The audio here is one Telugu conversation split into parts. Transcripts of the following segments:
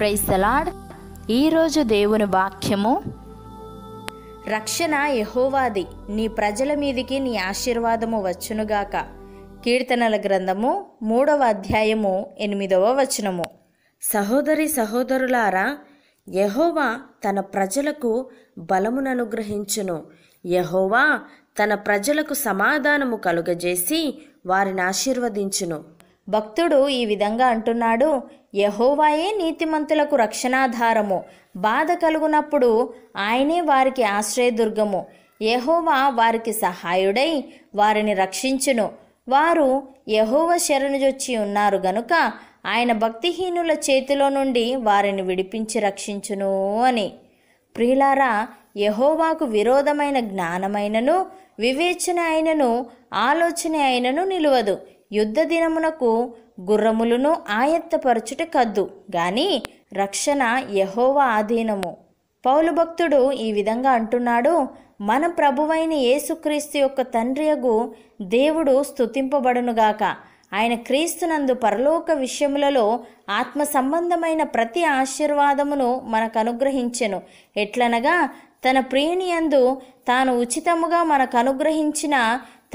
ప్రైజ్ దలాడ్ ఈరోజు దేవుని వాక్యము రక్షణ యహోవాది నీ ప్రజల మీదికి నీ ఆశీర్వాదము వచ్చునుగాక కీర్తనల గ్రంథము మూడవ అధ్యాయము ఎనిమిదవ వచనము సహోదరి సహోదరులారా యహోవా తన ప్రజలకు బలముననుగ్రహించును అనుగ్రహించును యహోవా తన ప్రజలకు సమాధానము కలుగజేసి వారిని ఆశీర్వదించును భక్తుడు ఈ విధంగా అంటున్నాడు యహోవాయే నీతిమంతులకు రక్షణాధారము బాధ కలుగునప్పుడు ఆయనే వారికి ఆశ్రయదుర్గము యహోవా వారికి సహాయుడై వారిని రక్షించును వారు యహోవ శరణుజొచ్చి ఉన్నారు గనుక ఆయన భక్తిహీనుల చేతిలో నుండి వారిని విడిపించి రక్షించును అని ప్రియులారా యహోవాకు విరోధమైన జ్ఞానమైనను వివేచన అయినను ఆలోచన అయినను నిలువదు యుద్ధ దినమునకు గుర్రములను ఆయత్తపరచుట కద్దు గాని రక్షణ యహోవ ఆధీనము పౌలు భక్తుడు ఈ విధంగా అంటున్నాడు మన ప్రభువైన యేసుక్రీస్తు యొక్క తండ్రియగు దేవుడు స్థుతింపబడునుగాక ఆయన క్రీస్తునందు పరలోక విషయములలో ఆత్మ సంబంధమైన ప్రతి ఆశీర్వాదమును మనకు అనుగ్రహించెను ఎట్లనగా తన ప్రియునియందు తాను ఉచితముగా మనకు అనుగ్రహించిన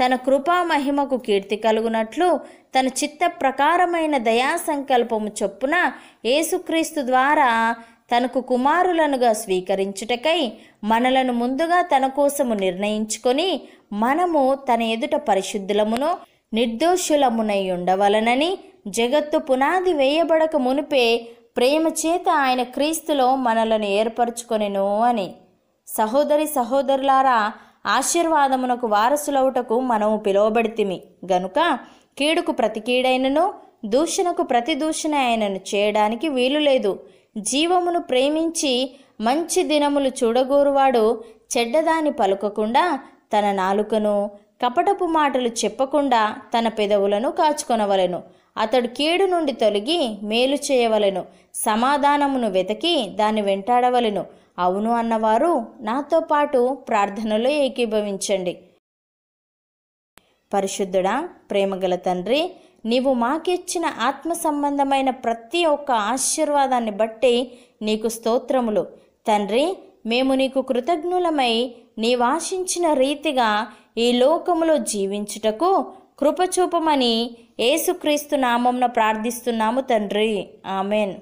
తన కృపా మహిమకు కీర్తి కలుగునట్లు తన చిత్త ప్రకారమైన దయా సంకల్పము చొప్పున యేసుక్రీస్తు ద్వారా తనకు కుమారులనుగా స్వీకరించుటకై మనలను ముందుగా తన కోసము నిర్ణయించుకొని మనము తన ఎదుట పరిశుద్ధులమును నిర్దోషులమునై ఉండవలనని జగత్తు పునాది వేయబడక మునిపే ప్రేమ చేత ఆయన క్రీస్తులో మనలను ఏర్పరచుకొనెను అని సహోదరి సహోదరులారా ఆశీర్వాదమునకు వారసులవుటకు మనము పిలువబడితిమి గనుక కీడుకు ప్రతి కీడైనను దూషణకు ప్రతి దూషణ ఆయనను చేయడానికి వీలు లేదు జీవమును ప్రేమించి మంచి దినములు చూడగోరువాడు చెడ్డదాని పలుకకుండా తన నాలుకను కపటపు మాటలు చెప్పకుండా తన పెదవులను కాచుకొనవలెను అతడు కీడు నుండి తొలగి మేలు చేయవలెను సమాధానమును వెతకి దాన్ని వెంటాడవలెను అవును అన్నవారు నాతో పాటు ప్రార్థనలో ఏకీభవించండి పరిశుద్ధుడా ప్రేమగల తండ్రి నీవు మాకిచ్చిన ఆత్మ సంబంధమైన ప్రతి ఒక్క ఆశీర్వాదాన్ని బట్టి నీకు స్తోత్రములు తండ్రి మేము నీకు కృతజ్ఞులమై నీవాశించిన రీతిగా ఈ లోకములో జీవించుటకు కృపచూపమని ఏసుక్రీస్తు నామంన ప్రార్థిస్తున్నాము తండ్రి ఆమెన్